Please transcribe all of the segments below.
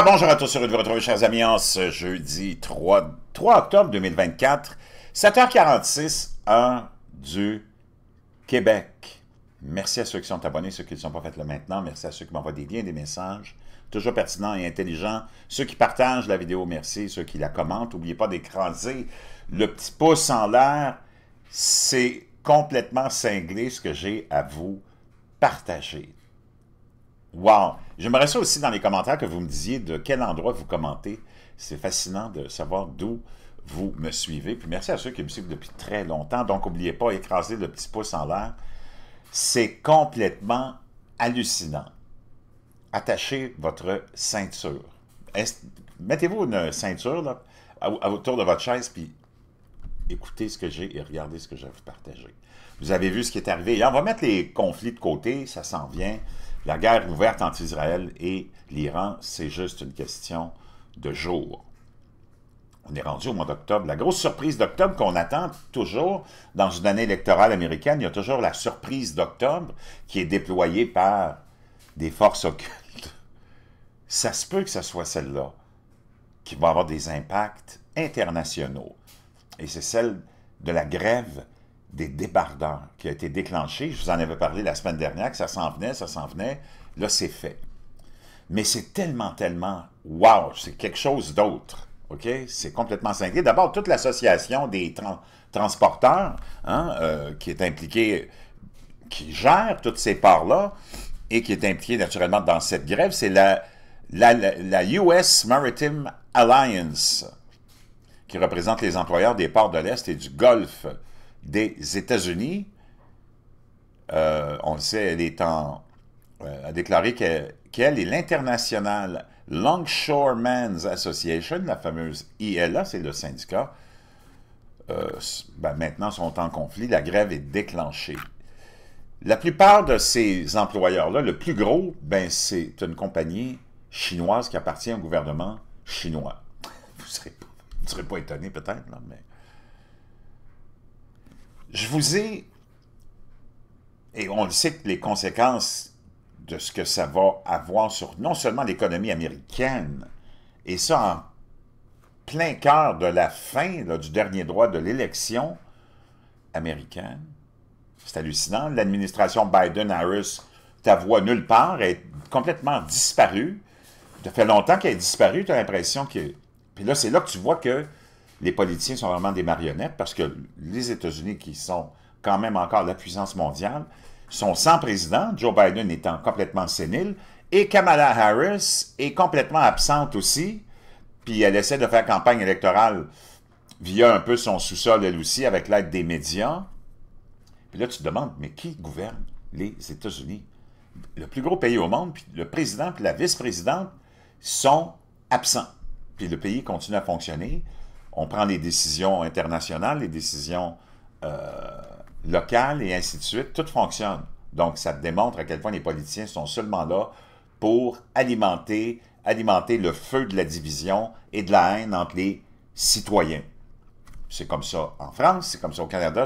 Ah, bonjour à tous, heureux de vous retrouver chers amis en ce jeudi 3, 3 octobre 2024, 7h46 heure du Québec. Merci à ceux qui sont abonnés, ceux qui ne sont pas fait le maintenant, merci à ceux qui m'envoient des liens, des messages, toujours pertinents et intelligents. Ceux qui partagent la vidéo, merci, ceux qui la commentent, n'oubliez pas d'écraser le petit pouce en l'air, c'est complètement cinglé ce que j'ai à vous partager. Wow! J'aimerais ça aussi dans les commentaires que vous me disiez de quel endroit vous commentez. C'est fascinant de savoir d'où vous me suivez. Puis merci à ceux qui me suivent depuis très longtemps. Donc, n'oubliez pas, écraser le petit pouce en l'air. C'est complètement hallucinant. Attachez votre ceinture. Mettez-vous une ceinture là, autour de votre chaise, puis écoutez ce que j'ai et regardez ce que je vais vous partager. Vous avez vu ce qui est arrivé. on va mettre les conflits de côté, ça s'en vient. La guerre ouverte entre Israël et l'Iran, c'est juste une question de jours. On est rendu au mois d'octobre. La grosse surprise d'octobre qu'on attend toujours dans une année électorale américaine, il y a toujours la surprise d'octobre qui est déployée par des forces occultes. Ça se peut que ce soit celle-là qui va avoir des impacts internationaux. Et c'est celle de la grève des débardeurs qui a été déclenché. Je vous en avais parlé la semaine dernière, que ça s'en venait, ça s'en venait. Là, c'est fait. Mais c'est tellement, tellement wow, c'est quelque chose d'autre. OK? C'est complètement cinglé. D'abord, toute l'association des transporteurs hein, euh, qui est impliquée, qui gère toutes ces parts-là et qui est impliquée naturellement dans cette grève, c'est la, la, la, US Maritime Alliance qui représente les employeurs des ports de l'Est et du Golfe des États-Unis, euh, on le sait, elle est en, euh, a déclaré qu'elle et est l'internationale Longshoremen's Association, la fameuse ILA, c'est le syndicat. Euh, ben maintenant sont en conflit, la grève est déclenchée. La plupart de ces employeurs-là, le plus gros, ben c'est une compagnie chinoise qui appartient au gouvernement chinois. Vous ne serez, pas étonné peut-être, mais je vous ai, et on le sait que les conséquences de ce que ça va avoir sur non seulement l'économie américaine, et ça en plein cœur de la fin du dernier droit de l'élection américaine, c'est hallucinant, l'administration Biden-Harris, ta voix nulle part, est complètement disparue. Ça fait longtemps qu'elle est disparue, tu as l'impression que... Puis là, c'est là que tu vois que les politiciens sont vraiment des marionnettes parce que les États-Unis, qui sont quand même encore la puissance mondiale, sont sans président, Joe Biden étant complètement sénile, et Kamala Harris est complètement absente aussi, puis elle essaie de faire campagne électorale via un peu son sous-sol, elle aussi, avec l'aide des médias. Puis là, tu te demandes, mais qui gouverne les États-Unis? Le plus gros pays au monde, puis le président puis la vice-présidente sont absents. Puis le pays continue à fonctionner on prend les décisions internationales, les décisions euh, locales et ainsi de suite. Tout fonctionne. Donc, ça démontre à quel point les politiciens sont seulement là pour alimenter, alimenter le feu de la division et de la haine entre les citoyens. C'est comme ça en France, c'est comme ça au Canada.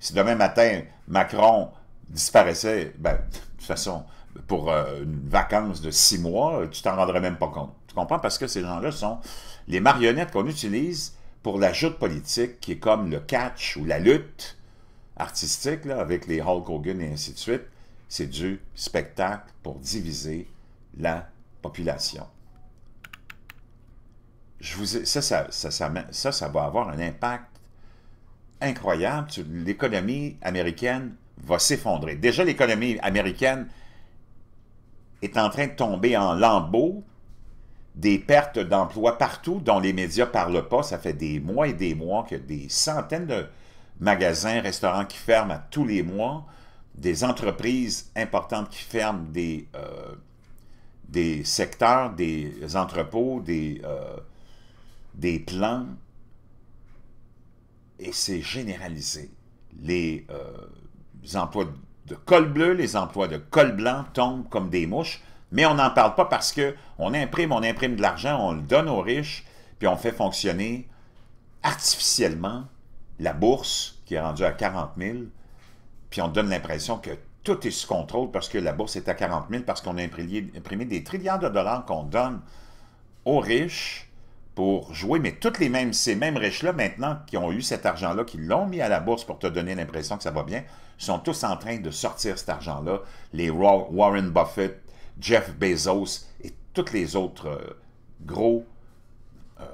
Si demain matin, Macron disparaissait, ben, de toute façon, pour euh, une vacance de six mois, tu t'en rendrais même pas compte. Tu comprends? Parce que ces gens-là sont les marionnettes qu'on utilise pour la joute politique, qui est comme le catch ou la lutte artistique, avec les Hulk Hogan et ainsi de suite, c'est du spectacle pour diviser la population. ça, ça, ça, ça va avoir un impact incroyable. L'économie américaine va s'effondrer. Déjà, l'économie américaine est en train de tomber en lambeaux des pertes d'emplois partout dont les médias ne parlent pas. Ça fait des mois et des mois que des centaines de magasins, restaurants qui ferment à tous les mois, des entreprises importantes qui ferment des, euh, des secteurs, des entrepôts, des, euh, des plans. Et c'est généralisé. les euh, emplois de col bleu, les emplois de col blanc tombent comme des mouches. Mais on n'en parle pas parce que on imprime, on imprime de l'argent, on le donne aux riches, puis on fait fonctionner artificiellement la bourse qui est rendue à 40 000, puis on donne l'impression que tout est sous contrôle parce que la bourse est à 40 000, parce qu'on a imprimé, des trillions de dollars qu'on donne aux riches pour jouer, mais toutes les mêmes, ces mêmes riches-là, maintenant, qui ont eu cet argent-là, qui l'ont mis à la bourse pour te donner l'impression que ça va bien, sont tous en train de sortir cet argent-là. Les Warren Buffett, Jeff Bezos et tous les autres euh, gros euh,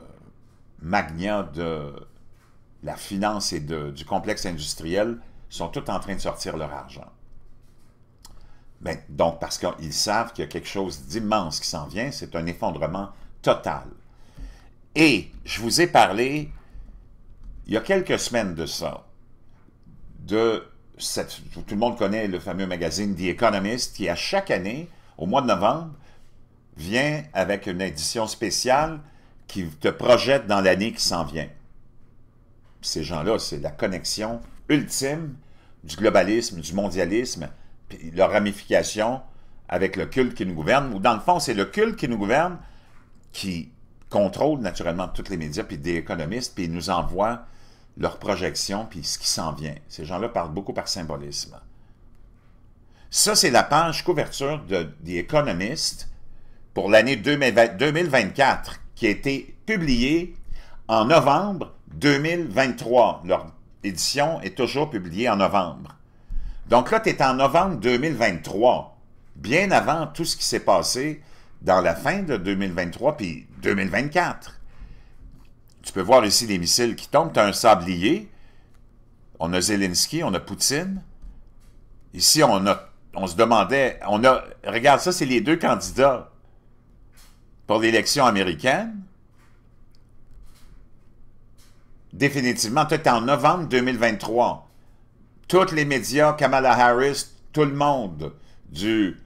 magnats de la finance et du complexe industriel sont tous en train de sortir leur argent. Ben, donc, parce qu'ils savent qu'il y a quelque chose d'immense qui s'en vient, c'est un effondrement total. Et je vous ai parlé, il y a quelques semaines de ça, de tout le monde connaît le fameux magazine The Economist, qui à chaque année au mois de novembre, vient avec une édition spéciale qui te projette dans l'année qui s'en vient. Ces gens-là, c'est la connexion ultime du globalisme, du mondialisme, puis leur ramification avec le culte qui nous gouverne, ou dans le fond, c'est le culte qui nous gouverne qui contrôle naturellement tous les médias, puis des économistes, puis nous envoie leurs projections, puis ce qui s'en vient. Ces gens-là parlent beaucoup par symbolisme. Ça, c'est la page couverture de The Economist pour l'année 2024 qui a été publiée en novembre 2023. Leur édition est toujours publiée en novembre. Donc là, tu es en novembre 2023, bien avant tout ce qui s'est passé dans la fin de 2023 puis 2024. Tu peux voir ici les missiles qui tombent. Tu as un sablier. On a Zelensky, on a Poutine. Ici, on a on se demandait, on a, regarde ça, c'est les deux candidats pour l'élection américaine. Définitivement, tout en novembre 2023. Tous les médias, Kamala Harris, tout le monde du,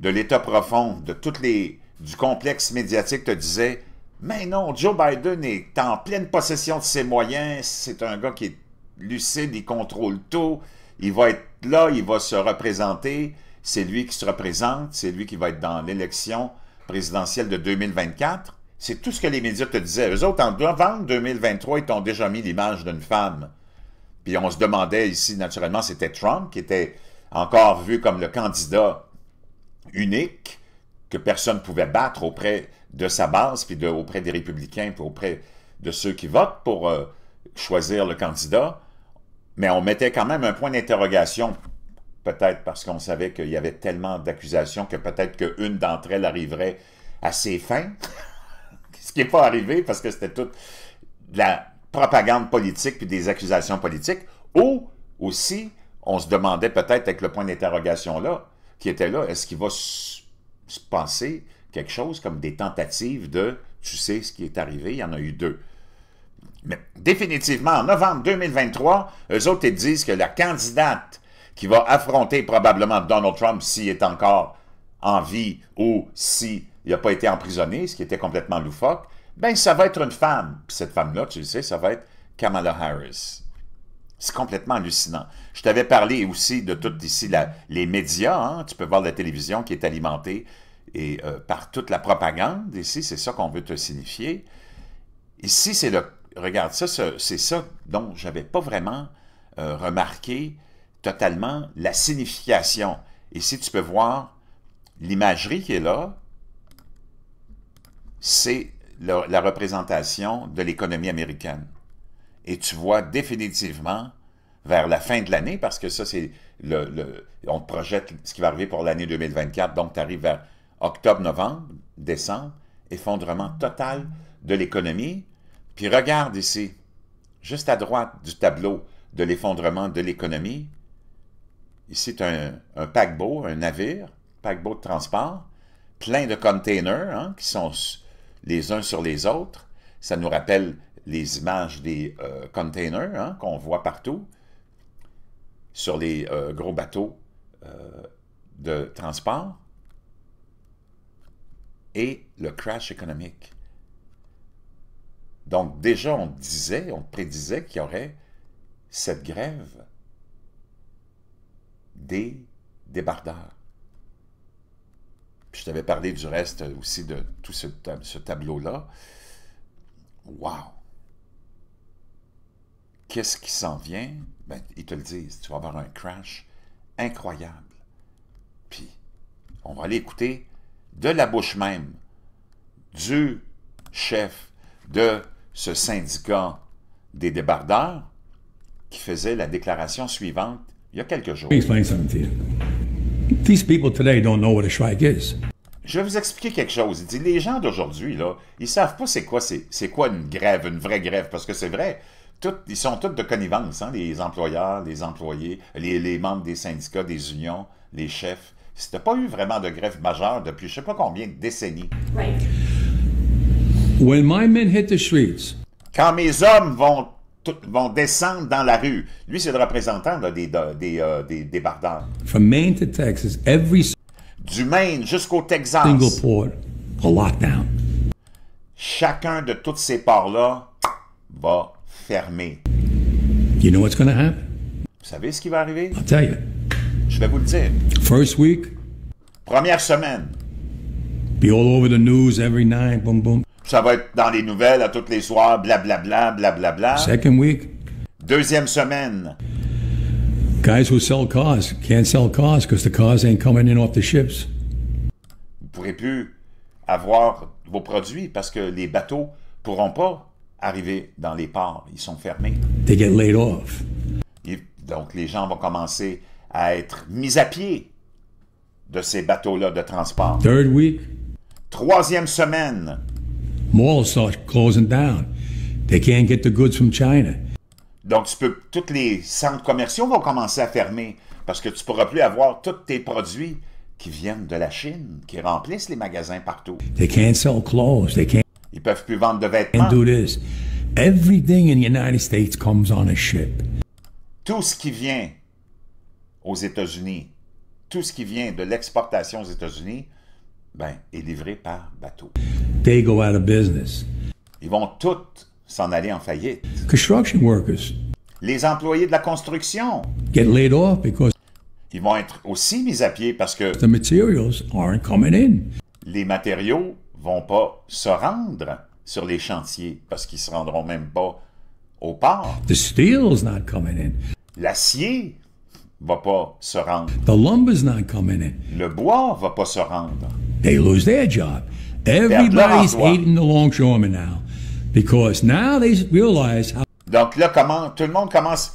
de l'État profond, de toutes les, du complexe médiatique te disait Mais non, Joe Biden est en pleine possession de ses moyens, c'est un gars qui est lucide, il contrôle tout, il va être là, il va se représenter, c'est lui qui se représente, c'est lui qui va être dans l'élection présidentielle de 2024. C'est tout ce que les médias te disaient. Eux autres, en novembre 2023, ils t'ont déjà mis l'image d'une femme. Puis on se demandait ici, naturellement, c'était Trump qui était encore vu comme le candidat unique que personne ne pouvait battre auprès de sa base, puis auprès des républicains, puis auprès de ceux qui votent pour euh, choisir le candidat. Mais on mettait quand même un point d'interrogation, peut-être parce qu'on savait qu'il y avait tellement d'accusations que peut-être qu'une d'entre elles arriverait à ses fins, ce qui n'est pas arrivé parce que c'était toute la propagande politique puis des accusations politiques, ou aussi on se demandait peut-être avec le point d'interrogation là, qui était là, est-ce qu'il va se passer quelque chose comme des tentatives de, tu sais ce qui est arrivé, il y en a eu deux mais définitivement, en novembre 2023, eux autres, disent que la candidate qui va affronter probablement Donald Trump s'il est encore en vie ou s'il n'a pas été emprisonné, ce qui était complètement loufoque, ben ça va être une femme. Puis cette femme-là, tu le sais, ça va être Kamala Harris. C'est complètement hallucinant. Je t'avais parlé aussi de tout ici, les médias. Hein. Tu peux voir la télévision qui est alimentée et, euh, par toute la propagande. Ici, c'est ça qu'on veut te signifier. Ici, c'est le regarde, ça, c'est ça dont j'avais pas vraiment euh, remarqué totalement la signification. Et si tu peux voir l'imagerie qui est là, c'est la, représentation de l'économie américaine. Et tu vois définitivement vers la fin de l'année, parce que ça, c'est le, le, on projette ce qui va arriver pour l'année 2024, donc tu arrives vers octobre, novembre, décembre, effondrement total de l'économie, puis regarde ici, juste à droite du tableau de l'effondrement de l'économie, ici c'est un, paquebot, un navire, paquebot de transport, plein de containers hein, qui sont les uns sur les autres. Ça nous rappelle les images des euh, containers hein, qu'on voit partout sur les euh, gros bateaux euh, de transport et le crash économique. Donc déjà, on disait, on prédisait qu'il y aurait cette grève des débardeurs. Puis je t'avais parlé du reste aussi de tout ce, tableau-là. Wow! Qu'est-ce qui s'en vient? Ben, ils te le disent, tu vas avoir un crash incroyable. Puis, on va aller écouter de la bouche même du chef de ce syndicat des débardeurs qui faisait la déclaration suivante il y a quelques jours. Je vais vous expliquer quelque chose. dit, les gens d'aujourd'hui, là, ils savent pas c'est quoi, c'est, quoi une grève, une vraie grève, parce que c'est vrai, tout, ils sont tous de connivence, hein, les employeurs, les employés, les, membres des syndicats, des unions, les chefs. C'était pas eu vraiment de grève majeure depuis je sais pas combien de décennies. When my men hit the streets, quand mes hommes vont, vont descendre dans la rue, lui c'est le représentant là, des, des, euh, des, des bardans. From Maine to Texas, every du Maine jusqu'au Texas. Single port, a lockdown. Chacun de toutes ces ports-là va fermer. You know what's going happen? Vous savez ce qui va arriver? I'll tell you. Je vais vous le dire. First week. Première semaine. Be all over the news every night, boom boom. Ça va être dans les nouvelles à toutes les soirs, blablabla, blablabla. Second week. Deuxième semaine. Guys who sell the ain't coming in off the ships. pourrez plus avoir vos produits parce que les bateaux pourront pas arriver dans les ports. Ils sont fermés. They get laid off. donc, les gens vont commencer à être mis à pied de ces bateaux-là de transport. Third week. Troisième semaine down. They can't get the goods from China. Donc, tu peux, tous les centres commerciaux vont commencer à fermer parce que tu ne pourras plus avoir tous tes produits qui viennent de la Chine, qui remplissent les magasins partout. They can't sell clothes. They can't. Ils peuvent plus vendre de vêtements. Do this. Everything in the United States comes on a ship. Tout ce qui vient aux États-Unis, tout ce qui vient de l'exportation aux États-Unis, ben, est livré par bateau business. Ils vont toutes s'en aller en faillite. Les employés de la construction. ils vont être aussi mis à pied parce que Les matériaux vont pas se rendre sur les chantiers parce qu'ils se rendront même pas au port. The steel's L'acier va pas se rendre. Le bois va pas se rendre. They lose their job. Donc là, comment, tout le monde commence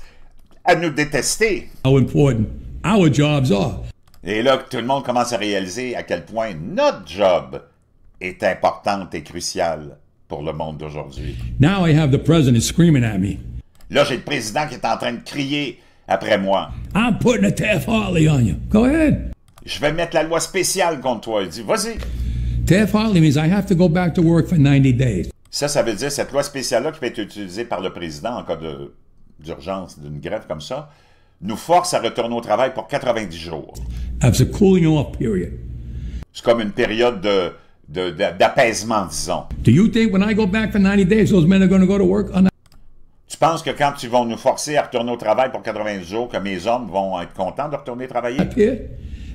à nous détester. How important our jobs are. Et là, tout le monde commence à réaliser à quel point notre job est importante et crucial pour le monde d'aujourd'hui. Now I have the president screaming at me. Là, j'ai le président qui est en train de crier après moi. I'm putting a Go ahead. Je vais mettre la loi spéciale contre toi. Il dit, vas-y. Ça, ça veut dire cette loi spéciale-là qui va être utilisée par le président en cas d'urgence, d'une grève comme ça, nous force à retourner au travail pour 90 jours. C'est comme une période de d'apaisement, disons. tu penses que quand tu vont nous forcer à retourner au travail pour 90 jours, que mes hommes vont être contents de retourner travailler?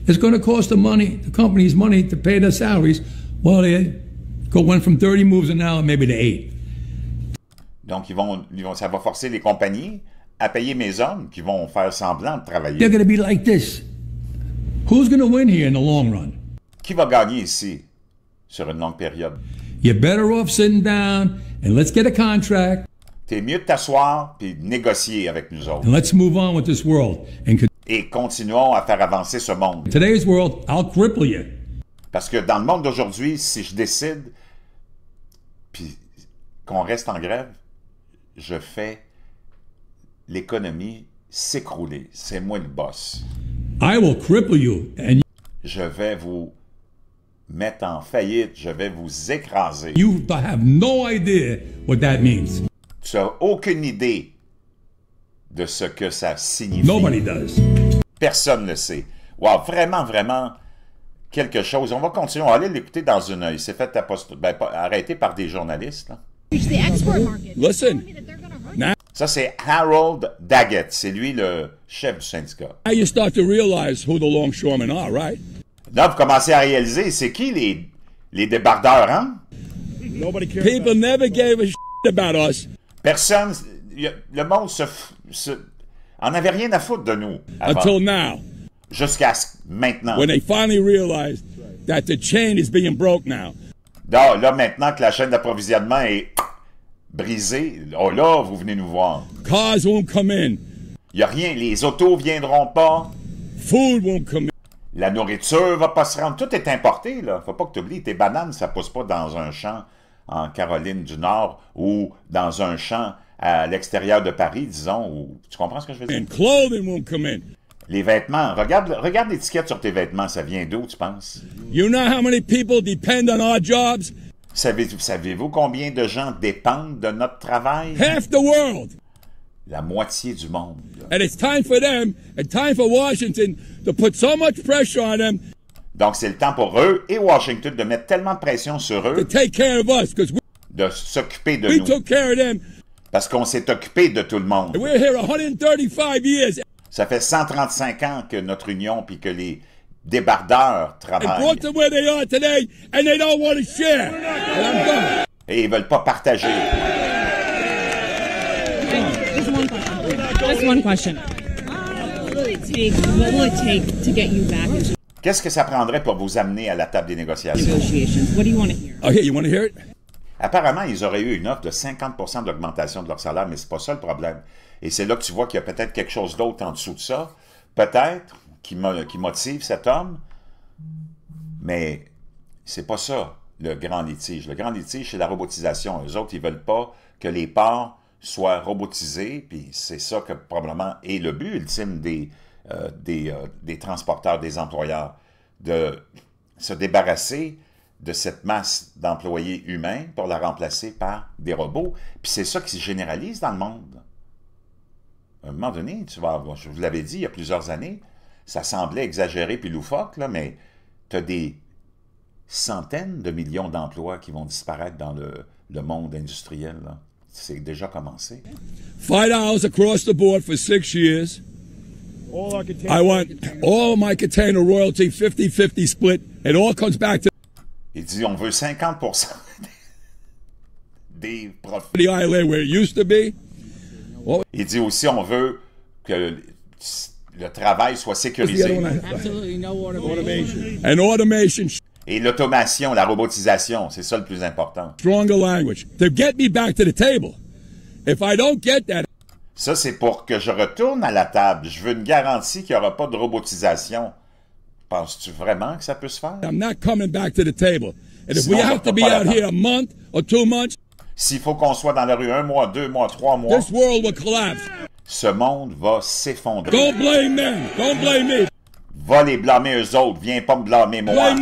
It's going to cost the money, the company's money to pay salaries Well, they go went from 30 moves an hour maybe to 8. Donc, ils vont, ils vont, ça va forcer les compagnies à payer mes hommes qui vont faire semblant de travailler. They're going to be like this. Who's going to win here in the long run? Qui va gagner ici sur une longue période? You're better off sitting down and let's get a contract. T'es mieux de t'asseoir puis négocier avec nous autres. And let's move on with this world and... et continuons à faire avancer ce monde. Today's world, I'll cripple you. Parce que dans le monde d'aujourd'hui, si je décide puis qu'on reste en grève, je fais l'économie s'écrouler. C'est moi le boss. je vais vous mettre en faillite, je vais vous écraser. You have Tu aucune idée de ce que ça signifie. Personne ne le sait. Wow, vraiment, vraiment, quelque chose. On va continuer. On va aller l'écouter dans un Il s'est fait ben, arrêté par des journalistes. Ça, c'est Harold Daggett. C'est lui le chef du syndicat. Là, vous commencez à réaliser, c'est qui les, les débardeurs, hein? Personne, le monde se, en avait rien à foutre de nous. Until jusqu'à maintenant. When they finally realized that the chain is being broke now. Là, ah, là maintenant que la chaîne d'approvisionnement est brisée, oh là, vous venez nous voir. Cars won't come in. Il y a rien, les autos viendront pas. Food won't come La nourriture va pas se rendre, tout est importé là. Faut pas que tu oublies, tes bananes ça pousse pas dans un champ en Caroline du Nord ou dans un champ à l'extérieur de Paris, disons, tu comprends ce que je veux dire? clothing come in. Les vêtements, regarde, regarde l'étiquette sur tes vêtements, ça vient d'où, tu penses? jobs? Savez-vous combien de gens dépendent de notre travail? Half the world! La moitié du monde. it's time for them, time for Washington to put so much pressure on them. Donc c'est le temps pour eux et Washington de mettre tellement de pression sur eux. To take care of us, de s'occuper de nous. Parce qu'on s'est occupé de tout le monde. And we're here 135 years. Ça fait 135 ans que notre union puis que les débardeurs travaillent. Et ils veulent pas partager. Qu'est-ce que ça prendrait pour vous amener à la table des négociations? Apparemment, ils auraient eu une offre de 50 d'augmentation de leur salaire, mais c'est pas ça le problème. Et c'est là que tu vois qu'il y a peut-être quelque chose d'autre en dessous de ça, peut-être, qui, qui motive cet homme, mais c'est pas ça, le grand litige. Le grand litige, c'est la robotisation. Les autres, ils veulent pas que les parts soient robotisés, puis c'est ça que probablement est le but ultime des, euh, des, euh, des transporteurs, des employeurs, de se débarrasser de cette masse d'employés humains pour la remplacer par des robots. Puis c'est ça qui se généralise dans le monde à un moment donné, tu vas avoir, je vous l'avais dit il y a plusieurs années, ça semblait exagéré puis loufoque, là, mais tu as des centaines de millions d'emplois qui vont disparaître dans le, monde industriel. C'est déjà commencé. Five dollars across the board for six years. All our I want all my container royalty 50-50 split. It all comes back to. Il dit on veut 50 des profits. The island where it used to be. Il dit aussi, on veut que le, travail soit sécurisé. Et l'automation, la robotisation, c'est ça le plus important. Ça, c'est pour que je retourne à la table. Je veux une garantie qu'il n'y aura pas de robotisation. Penses-tu vraiment que ça peut se faire? I'm not coming back to the table. And if we have to be out here a s'il faut qu'on soit dans la rue un mois, deux mois, trois mois, ce monde va s'effondrer. Va les blâmer eux autres. Viens pas me blâmer moi.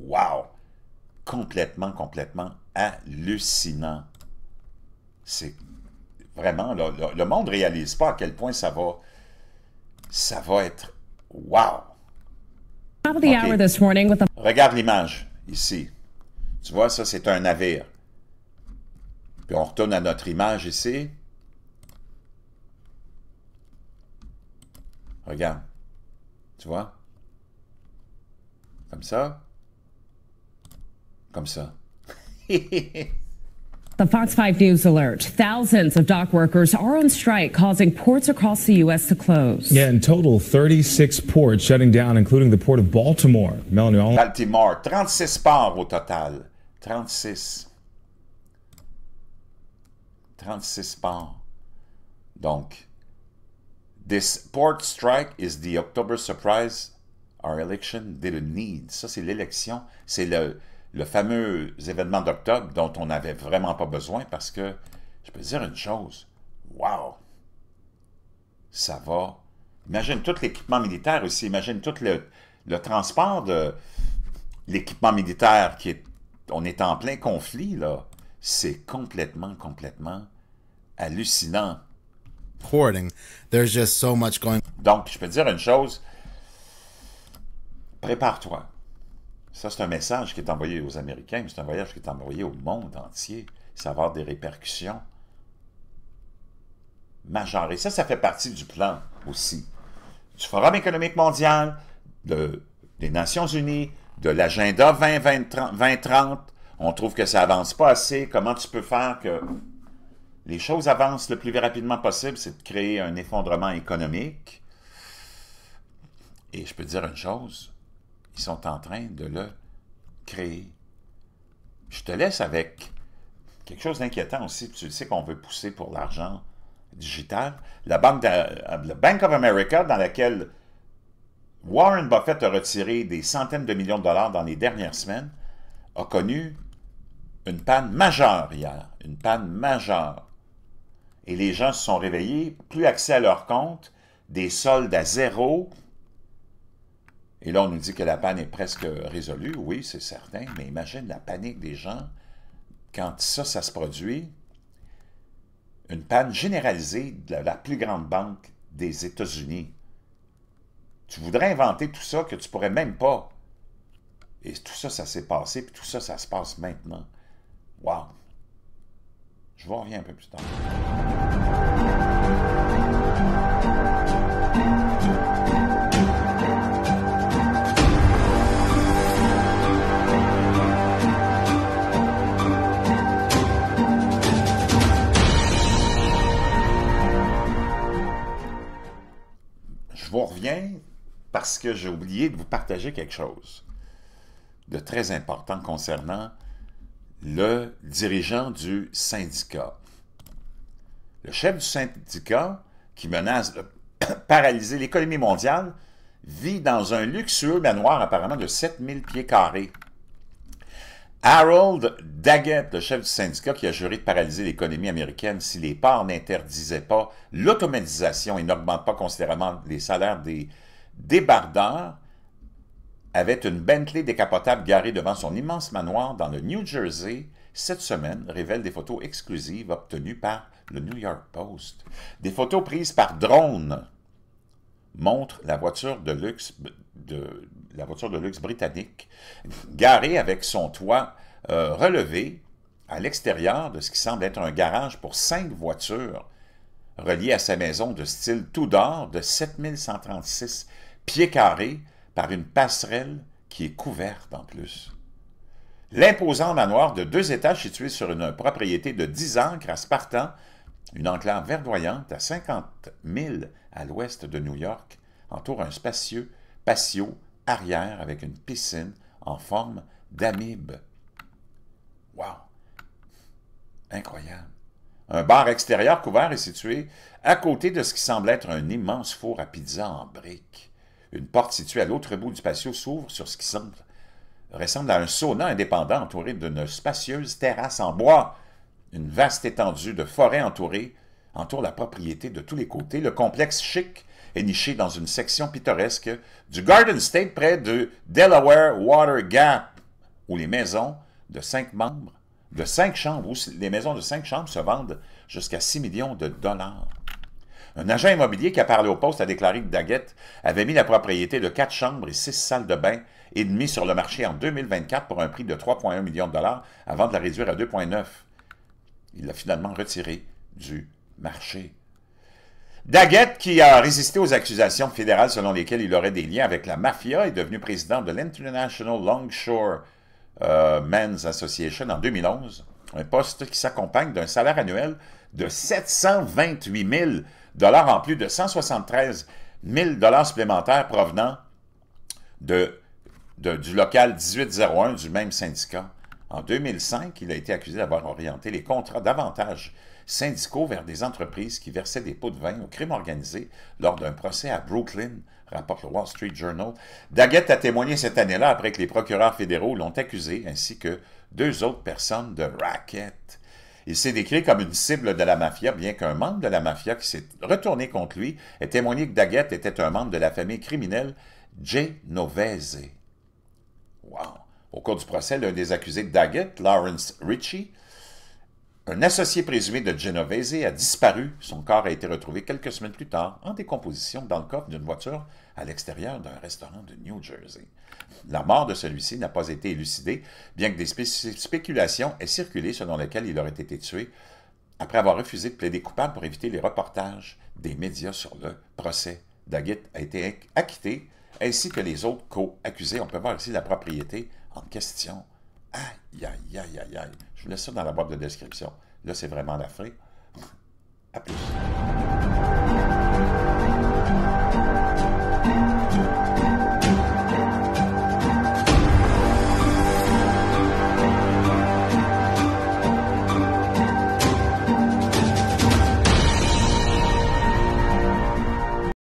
Wow. Complètement, complètement hallucinant. C'est vraiment, le monde réalise pas à quel point ça va, ça va être wow. Regarde l'image ici. Tu vois, ça, c'est un navire. Puis on retourne à notre image ici. Regarde. Tu vois? Comme ça. Comme ça. The Fox 5 News alert. Thousands of dock workers are on strike, causing ports across the U.S. to close. Yeah, in total, 36 ports shutting down, including the port of Baltimore. Baltimore, 36 ports au total. 36. 36 parts. Donc, this port strike is the October surprise our election didn't need. Ça, c'est l'élection. C'est le, fameux événement d'octobre dont on n'avait vraiment pas besoin parce que, je peux dire une chose, wow, ça va. Imagine tout l'équipement militaire aussi, imagine tout le, le transport de l'équipement militaire qui est, on est en plein conflit, là. C'est complètement, complètement hallucinant. Donc, je peux te dire une chose. Prépare-toi. Ça, c'est un message qui est envoyé aux Américains, mais c'est un voyage qui est envoyé au monde entier. Ça va avoir des répercussions majeures. Et ça, ça fait partie du plan aussi. Du Forum économique mondial, des Nations unies, de l'agenda 2030, on trouve que ça avance pas assez. Comment tu peux faire que les choses avancent le plus rapidement possible, c'est de créer un effondrement économique. Et je peux dire une chose, ils sont en train de le créer. Je te laisse avec quelque chose d'inquiétant aussi. Tu sais qu'on veut pousser pour l'argent digital. La banque de, euh, la Bank of America, dans laquelle Warren Buffett a retiré des centaines de millions de dollars dans les dernières semaines, a connu une panne majeure hier. Une panne majeure et les gens se sont réveillés, plus accès à leur compte, des soldes à zéro. Et là, on nous dit que la panne est presque résolue. Oui, c'est certain, mais imagine la panique des gens quand ça, ça se produit. Une panne généralisée de la plus grande banque des États-Unis. Tu voudrais inventer tout ça que tu pourrais même pas. Et tout ça, ça s'est passé, puis tout ça, ça se passe maintenant. Waouh. Je vois rien un peu plus tard. parce que j'ai oublié de vous partager quelque chose de très important concernant le dirigeant du syndicat. Le chef du syndicat, qui menace de paralyser l'économie mondiale, vit dans un luxueux manoir apparemment de 7000 pieds carrés. Harold Daggett, le chef du syndicat qui a juré de paralyser l'économie américaine si les parts n'interdisaient pas l'automatisation et n'augmentent pas considérablement les salaires des débardeur avait une Bentley décapotable garée devant son immense manoir dans le New Jersey cette semaine révèle des photos exclusives obtenues par le New York Post. Des photos prises par drone montrent la voiture de luxe, de, la voiture de luxe britannique garée avec son toit euh, relevé à l'extérieur de ce qui semble être un garage pour cinq voitures reliées à sa maison de style tout d'or de 7136 pied carré, par une passerelle qui est couverte en plus. L'imposant manoir de deux étages situé sur une propriété de 10 ancres à Spartan, une enclave verdoyante à 50 milles à l'ouest de New York, entoure un spacieux patio arrière avec une piscine en forme d'amibe. Wow! Incroyable! Un bar extérieur couvert est situé à côté de ce qui semble être un immense four à pizza en briques. Une porte située à l'autre bout du patio s'ouvre sur ce qui semble ressemble à un sauna indépendant entouré d'une spacieuse terrasse en bois. Une vaste étendue de forêt entourée entoure la propriété de tous les côtés. Le complexe chic est niché dans une section pittoresque du Garden State près du Delaware Water Gap, où les maisons de cinq membres, de cinq chambres, où les maisons de cinq chambres se vendent jusqu'à 6 millions de dollars. Un agent immobilier qui a parlé au poste a déclaré que Daguette avait mis la propriété de quatre chambres et six salles de bain et demi sur le marché en 2024 pour un prix de 3,1 millions de dollars avant de la réduire à 2,9. Il l'a finalement retiré du marché. Daguette, qui a résisté aux accusations fédérales selon lesquelles il aurait des liens avec la mafia, est devenu président de l'International Longshore euh, Men's Association en 2011, un poste qui s'accompagne d'un salaire annuel de 728 000 en plus de 173 000 dollars supplémentaires provenant du local 1801 du même syndicat. En 2005, il a été accusé d'avoir orienté les contrats davantage syndicaux vers des entreprises qui versaient des pots de vin au crime organisé lors d'un procès à Brooklyn, rapporte le Wall Street Journal. Daggett a témoigné cette année-là après que les procureurs fédéraux l'ont accusé, ainsi que deux autres personnes de racket. Il s'est décrit comme une cible de la mafia, bien qu'un membre de la mafia qui s'est retourné contre lui ait témoigné que Daguette était un membre de la famille criminelle Genovese. Wow! Au cours du procès, l'un des accusés de Daggett, Lawrence Ritchie, un associé présumé de Genovese a disparu. Son corps a été retrouvé quelques semaines plus tard en décomposition dans le coffre d'une voiture à l'extérieur d'un restaurant de New Jersey. La mort de celui-ci n'a pas été élucidée, bien que des spéculations aient circulé selon lesquelles il aurait été tué après avoir refusé de plaider coupable pour éviter les reportages des médias sur le procès. Daggett a été acquitté, ainsi que les autres co-accusés. On peut voir ici la propriété en question Aïe, aïe, aïe, aïe, aïe. Je vous laisse ça dans la boîte de description. Là, c'est vraiment la À plus.